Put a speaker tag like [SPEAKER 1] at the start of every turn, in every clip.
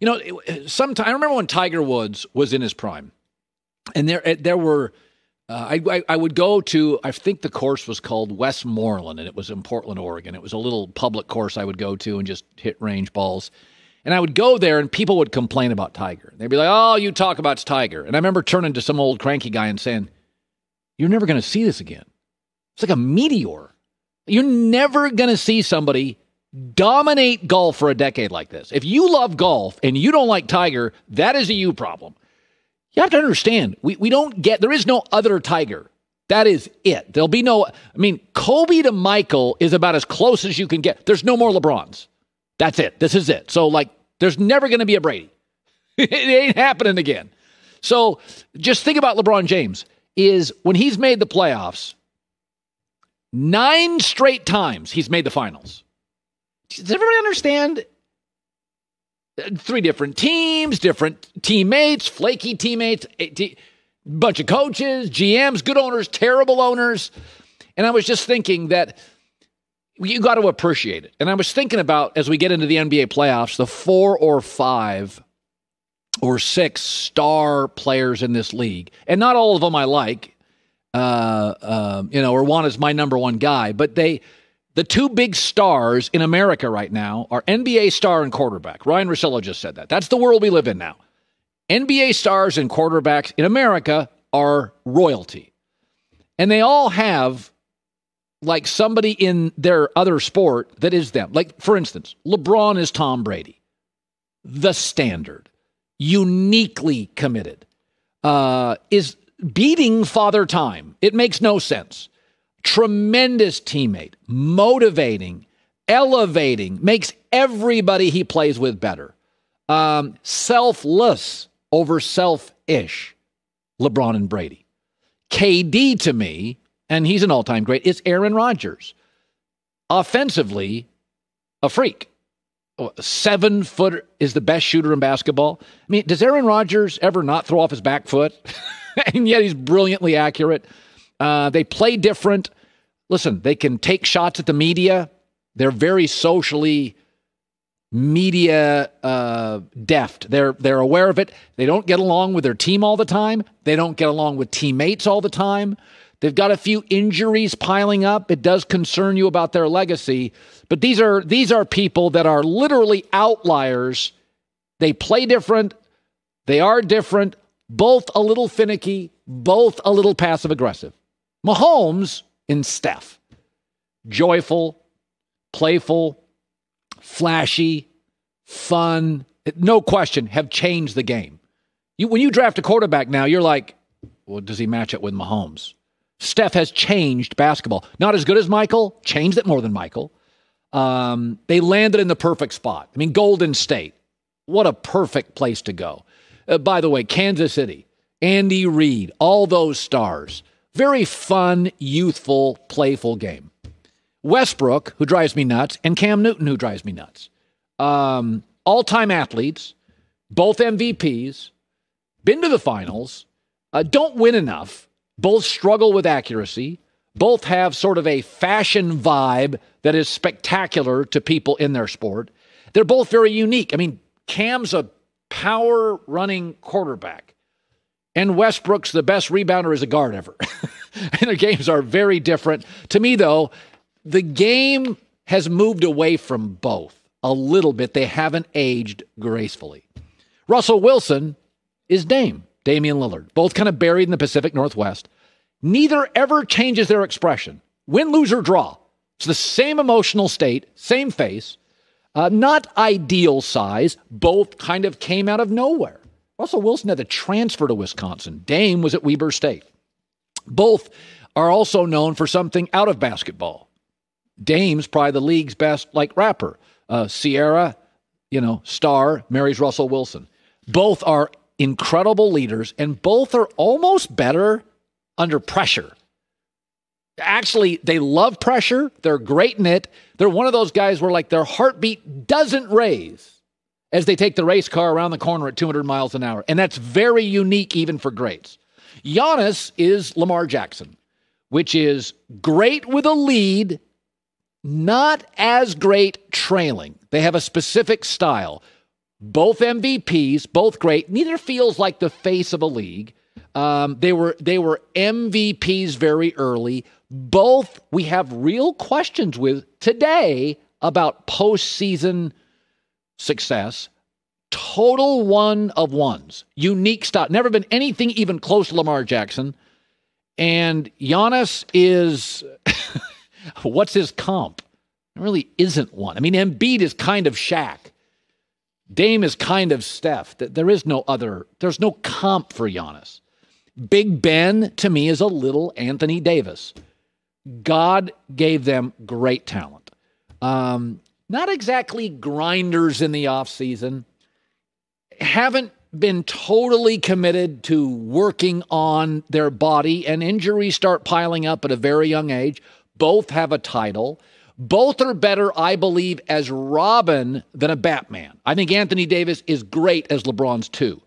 [SPEAKER 1] You know, sometimes I remember when Tiger Woods was in his prime, and there there were. Uh, I, I would go to I think the course was called Westmoreland and it was in Portland, Oregon. It was a little public course I would go to and just hit range balls. And I would go there and people would complain about Tiger. They'd be like, "Oh, you talk about Tiger." And I remember turning to some old cranky guy and saying, "You're never going to see this again. It's like a meteor. You're never going to see somebody dominate golf for a decade like this. If you love golf and you don't like Tiger, that is a you problem. You have to understand, we, we don't get, there is no other Tiger. That is it. There'll be no, I mean, Kobe to Michael is about as close as you can get. There's no more LeBrons. That's it. This is it. So, like, there's never going to be a Brady. it ain't happening again. So, just think about LeBron James is when he's made the playoffs, nine straight times he's made the finals does everybody understand? Three different teams, different teammates, flaky teammates, a bunch of coaches, GMs, good owners, terrible owners. And I was just thinking that you got to appreciate it. And I was thinking about as we get into the NBA playoffs, the four or five or six star players in this league, and not all of them I like, uh, um, you know, or one is my number one guy, but they the two big stars in America right now are NBA star and quarterback. Ryan Rossillo just said that. That's the world we live in now. NBA stars and quarterbacks in America are royalty. And they all have like somebody in their other sport that is them. Like, for instance, LeBron is Tom Brady, the standard, uniquely committed, uh, is beating Father Time. It makes no sense. Tremendous teammate, motivating, elevating, makes everybody he plays with better. Um, selfless over selfish, LeBron and Brady. KD to me, and he's an all time great, is Aaron Rodgers. Offensively, a freak. Seven foot is the best shooter in basketball. I mean, does Aaron Rodgers ever not throw off his back foot? and yet he's brilliantly accurate. Uh, they play different listen, they can take shots at the media. They're very socially media uh, deft. They're they're aware of it. They don't get along with their team all the time. They don't get along with teammates all the time. They've got a few injuries piling up. It does concern you about their legacy, but these are these are people that are literally outliers. They play different. They are different. Both a little finicky. Both a little passive aggressive. Mahomes in Steph. Joyful, playful, flashy, fun, no question, have changed the game. You, when you draft a quarterback now, you're like, well, does he match up with Mahomes? Steph has changed basketball. Not as good as Michael, changed it more than Michael. Um, they landed in the perfect spot. I mean, Golden State, what a perfect place to go. Uh, by the way, Kansas City, Andy Reid, all those stars. Very fun, youthful, playful game. Westbrook, who drives me nuts, and Cam Newton, who drives me nuts. Um, All time athletes, both MVPs, been to the finals, uh, don't win enough, both struggle with accuracy, both have sort of a fashion vibe that is spectacular to people in their sport. They're both very unique. I mean, Cam's a power running quarterback, and Westbrook's the best rebounder as a guard ever. and their games are very different. To me, though, the game has moved away from both a little bit. They haven't aged gracefully. Russell Wilson is Dame, Damian Lillard, both kind of buried in the Pacific Northwest. Neither ever changes their expression win, lose, or draw. It's the same emotional state, same face, uh, not ideal size. Both kind of came out of nowhere. Russell Wilson had to transfer to Wisconsin. Dame was at Weber State. Both are also known for something out of basketball. Dame's probably the league's best like rapper. Uh, Sierra, you know, star marries Russell Wilson. Both are incredible leaders, and both are almost better under pressure. Actually, they love pressure. They're great in it. They're one of those guys where like their heartbeat doesn't raise as they take the race car around the corner at 200 miles an hour, and that's very unique even for greats. Giannis is Lamar Jackson, which is great with a lead, not as great trailing. They have a specific style. Both MVPs, both great. Neither feels like the face of a league. Um, they were they were MVPs very early. Both we have real questions with today about postseason success total one of ones, unique stop. Never been anything even close to Lamar Jackson. And Giannis is what's his comp? really isn't one. I mean, Embiid is kind of Shaq. Dame is kind of Steph. There is no other, there's no comp for Giannis. Big Ben to me is a little Anthony Davis. God gave them great talent. Um, not exactly grinders in the offseason haven't been totally committed to working on their body, and injuries start piling up at a very young age. Both have a title. Both are better, I believe, as Robin than a Batman. I think Anthony Davis is great as LeBron's two.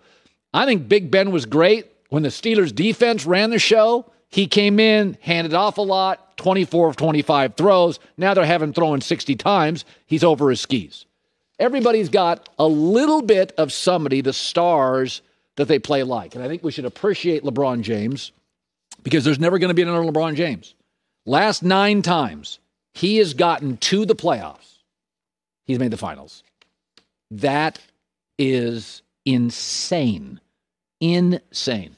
[SPEAKER 1] I think Big Ben was great when the Steelers defense ran the show. He came in, handed off a lot, 24 of 25 throws. Now they're having thrown 60 times. He's over his skis everybody's got a little bit of somebody, the stars that they play like. And I think we should appreciate LeBron James because there's never going to be another LeBron James. Last nine times, he has gotten to the playoffs, he's made the finals. That is insane. Insane.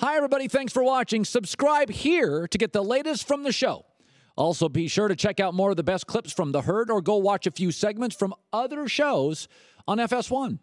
[SPEAKER 1] Hi, everybody. Thanks for watching. Subscribe here to get the latest from the show. Also, be sure to check out more of the best clips from The Herd or go watch a few segments from other shows on FS1.